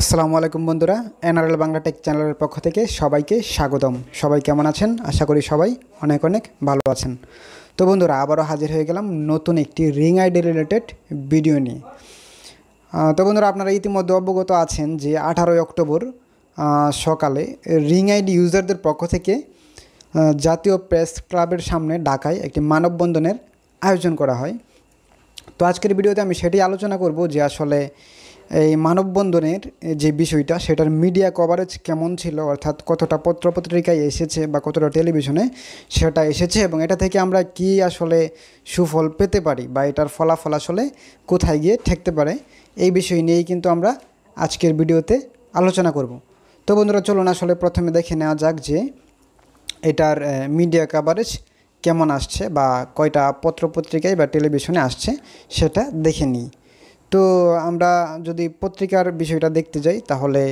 আসসালামু আলাইকুম বন্ধুরা এনআরএল বাংলা টেক চ্যানেলের পক্ষ থেকে সবাইকে স্বাগতম সবাই কেমন আছেন আশা করি সবাই অনেক অনেক ভালো আছেন তো বন্ধুরা আবারও হাজির হয়ে গেলাম নতুন একটি রিং আইডি রিলেটেড ভিডিও নিয়ে তো বন্ধুরা আপনারা ইতিমধ্যে অবগত আছেন যে আঠারোই অক্টোবর সকালে রিং আইডি ইউজারদের পক্ষ থেকে জাতীয় প্রেস ক্লাবের সামনে ঢাকায় একটি মানববন্ধনের আয়োজন করা হয় তো আজকের ভিডিওতে আমি সেটি আলোচনা করব যে আসলে এই মানববন্ধনের যে বিষয়টা সেটার মিডিয়া কভারেজ কেমন ছিল অর্থাৎ কতটা পত্রপত্রিকায় এসেছে বা কতটা টেলিভিশনে সেটা এসেছে এবং এটা থেকে আমরা কি আসলে সুফল পেতে পারি বা এটার ফলাফল আসলে কোথায় গিয়ে ঠেকতে পারে এই বিষয় নিয়েই কিন্তু আমরা আজকের ভিডিওতে আলোচনা করব তো বন্ধুরা চলুন আসলে প্রথমে দেখে নেওয়া যাক যে এটার মিডিয়া কভারেজ কেমন আসছে বা কয়টা পত্রপত্রিকায় বা টেলিভিশনে আসছে সেটা দেখে নিই তো আমরা যদি পত্রিকার বিষয়টা দেখতে যাই তাহলে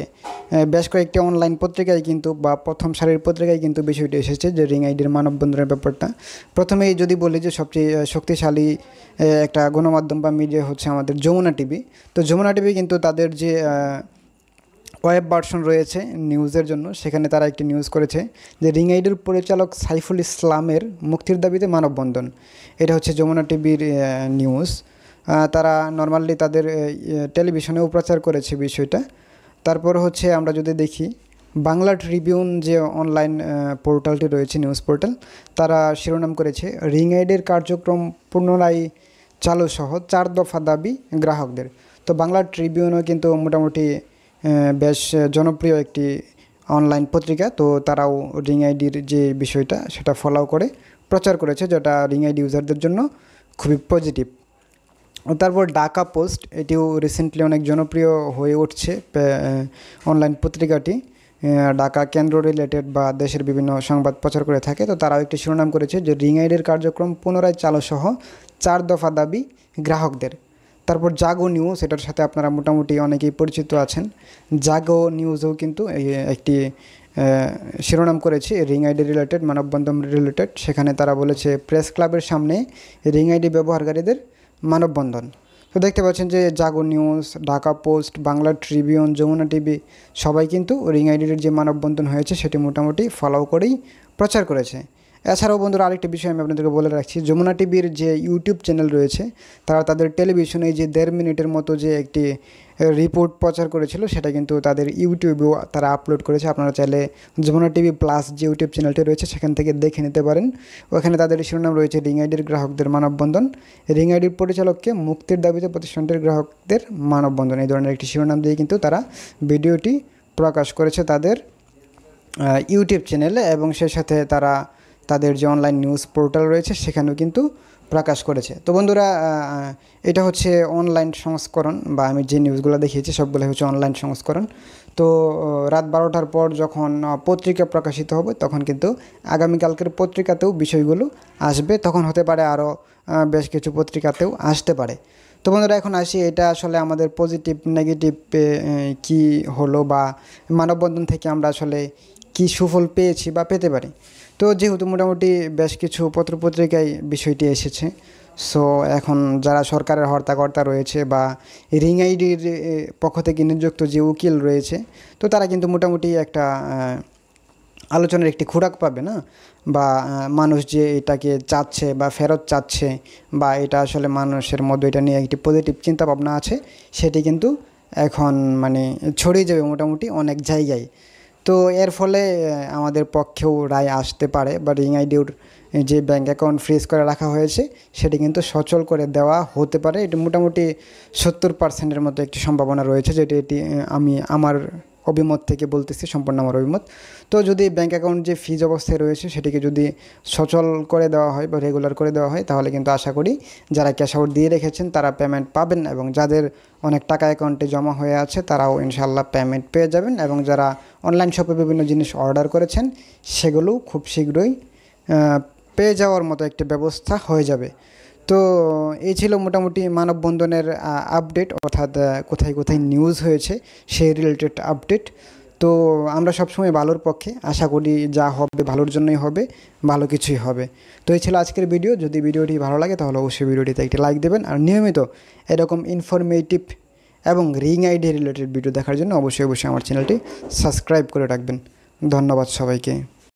বেশ কয়েকটি অনলাইন পত্রিকায় কিন্তু বা প্রথম সারির পত্রিকায় কিন্তু বিষয়টি এসেছে যে রিং আইডির মানববন্ধনের ব্যাপারটা প্রথমেই যদি বলি যে সবচেয়ে শক্তিশালী একটা গণমাধ্যম বা মিডিয়া হচ্ছে আমাদের যমুনা টিভি তো যমুনা টিভি কিন্তু তাদের যে ওয়েব ভার্সন রয়েছে নিউজের জন্য সেখানে তারা একটি নিউজ করেছে যে রিং আইডির পরিচালক সাইফুল ইসলামের মুক্তির দাবিতে মানববন্ধন এটা হচ্ছে যমুনা টিভির নিউজ তারা নর্মালি তাদের টেলিভিশনেও প্রচার করেছে বিষয়টা তারপর হচ্ছে আমরা যদি দেখি বাংলা ট্রিবিউন যে অনলাইন পোর্টালটি রয়েছে নিউজ পোর্টাল তারা শিরোনাম করেছে রিং আইডের কার্যক্রম পুনরায় চালু সহ চার দফা দাবি গ্রাহকদের তো বাংলা ট্রিবিউনও কিন্তু মোটামুটি বেশ জনপ্রিয় একটি অনলাইন পত্রিকা তো তারাও রিং আইডির যে বিষয়টা সেটা ফলো করে প্রচার করেছে যেটা রিং আইডি ইউজারদের জন্য খুবই পজিটিভ তারপর ডাকা পোস্ট এটিও রিসেন্টলি অনেক জনপ্রিয় হয়ে উঠছে অনলাইন পত্রিকাটি ডাকা কেন্দ্র রিলেটেড বা দেশের বিভিন্ন সংবাদ প্রচার করে থাকে তো তারাও একটি শিরোনাম করেছে যে রিং আইডের কার্যক্রম পুনরায় সহ চার দফা দাবি গ্রাহকদের তারপর জাগো নিউজ এটার সাথে আপনারা মোটামুটি অনেকেই পরিচিত আছেন জাগো নিউজও কিন্তু একটি শিরোনাম করেছে রিং আইডি রিলেটেড মানববন্ধন রিলেটেড সেখানে তারা বলেছে প্রেস ক্লাবের সামনে রিং আইডি ব্যবহারকারীদের মানববন্ধন তো দেখতে পাচ্ছেন যে Jago news Dhaka post Bangla Tribune Jamuna TV সবাই কিন্তু রিং আইডির যে মানববন্ধন হয়েছে সেটি মোটামুটি ফলো করেই প্রচার করেছে এছাড়াও বন্ধুরা আরেকটি বিষয় আমি আপনাদেরকে বলে রাখছি যমুনা টিভির যে ইউটিউব চ্যানেল রয়েছে তারা তাদের টেলিভিশনে যে দেড় মিনিটের মতো যে একটি রিপোর্ট প্রচার করেছিল সেটা কিন্তু তাদের ইউটিউবেও তারা আপলোড করেছে আপনারা চাইলে যমুনা টিভি প্লাস যে ইউটিউব চ্যানেলটি রয়েছে সেখান থেকে দেখে নিতে পারেন ওখানে তাদের শিরোনাম রয়েছে আইডির গ্রাহকদের মানববন্ধন আইডির পরিচালককে মুক্তির দাবিতে প্রতিষ্ঠানটির গ্রাহকদের মানববন্ধন এই ধরনের একটি শিরোনাম দিয়ে কিন্তু তারা ভিডিওটি প্রকাশ করেছে তাদের ইউটিউব চ্যানেলে এবং সেই সাথে তারা তাদের যে অনলাইন নিউজ পোর্টাল রয়েছে সেখানেও কিন্তু প্রকাশ করেছে তো বন্ধুরা এটা হচ্ছে অনলাইন সংস্করণ বা আমি যে নিউজগুলো দেখিয়েছি সবগুলো হচ্ছে অনলাইন সংস্করণ তো রাত বারোটার পর যখন পত্রিকা প্রকাশিত হবে তখন কিন্তু আগামীকালকের পত্রিকাতেও বিষয়গুলো আসবে তখন হতে পারে আরও বেশ কিছু পত্রিকাতেও আসতে পারে তো বন্ধুরা এখন আসি এটা আসলে আমাদের পজিটিভ নেগেটিভ কি হলো বা মানববন্ধন থেকে আমরা আসলে কি সুফল পেয়েছি বা পেতে পারি তো যেহেতু মোটামুটি বেশ কিছু পত্রপত্রিকায় বিষয়টি এসেছে সো এখন যারা সরকারের হর্তাকর্তা রয়েছে বা রিং আইডির পক্ষ থেকে নিযুক্ত যে উকিল রয়েছে তো তারা কিন্তু মোটামুটি একটা আলোচনার একটি খোরাক পাবে না বা মানুষ যে এটাকে চাচ্ছে বা ফেরত চাচ্ছে বা এটা আসলে মানুষের মধ্যে এটা নিয়ে একটি পজিটিভ চিন্তা ভাবনা আছে সেটি কিন্তু এখন মানে ছড়িয়ে যাবে মোটামুটি অনেক জায়গায় তো এর ফলে আমাদের পক্ষেও রায় আসতে পারে বা রিং আইডিউর যে ব্যাঙ্ক অ্যাকাউন্ট ফ্রিজ করে রাখা হয়েছে সেটি কিন্তু সচল করে দেওয়া হতে পারে এটি মোটামুটি সত্তর পার্সেন্টের মতো একটি সম্ভাবনা রয়েছে যেটি এটি আমি আমার অভিমত থেকে বলতেছি সম্পূর্ণ আমার অভিমত তো যদি ব্যাঙ্ক অ্যাকাউন্ট যে ফিজ অবস্থায় রয়েছে সেটিকে যদি সচল করে দেওয়া হয় বা রেগুলার করে দেওয়া হয় তাহলে কিন্তু আশা করি যারা ক্যাশ আউট দিয়ে রেখেছেন তারা পেমেন্ট পাবেন এবং যাদের অনেক টাকা অ্যাকাউন্টে জমা হয়ে আছে তারাও ইনশাল্লাহ পেমেন্ট পেয়ে যাবেন এবং যারা অনলাইন শপে বিভিন্ন জিনিস অর্ডার করেছেন সেগুলো খুব শীঘ্রই পেয়ে যাওয়ার মতো একটি ব্যবস্থা হয়ে যাবে তো এই ছিল মোটামুটি মানববন্ধনের আপডেট অর্থাৎ কোথায় কোথায় নিউজ হয়েছে সেই রিলেটেড আপডেট তো আমরা সবসময় ভালোর পক্ষে আশা করি যা হবে ভালোর জন্যই হবে ভালো কিছুই হবে তো এই ছিল আজকের ভিডিও যদি ভিডিওটি ভালো লাগে তাহলে অবশ্যই ভিডিওটিতে একটি লাইক দেবেন আর নিয়মিত এরকম ইনফরমেটিভ এবং রিং আইডি রিলেটেড ভিডিও দেখার জন্য অবশ্যই অবশ্যই আমার চ্যানেলটি সাবস্ক্রাইব করে রাখবেন ধন্যবাদ সবাইকে